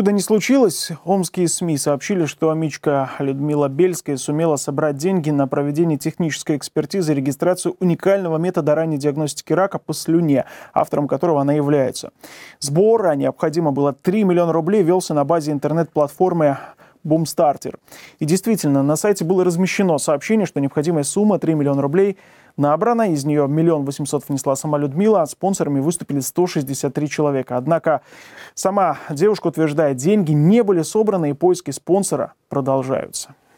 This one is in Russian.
Чудо не случилось. Омские СМИ сообщили, что Амичка Людмила Бельская сумела собрать деньги на проведение технической экспертизы и регистрацию уникального метода ранней диагностики рака по слюне, автором которого она является. Сбор, а необходимо было 3 миллиона рублей, велся на базе интернет-платформы Бумстартер. И действительно, на сайте было размещено сообщение, что необходимая сумма 3 миллиона рублей набрана. Из нее миллион восемьсот внесла сама Людмила. А спонсорами выступили 163 человека. Однако сама девушка утверждает, деньги не были собраны и поиски спонсора продолжаются.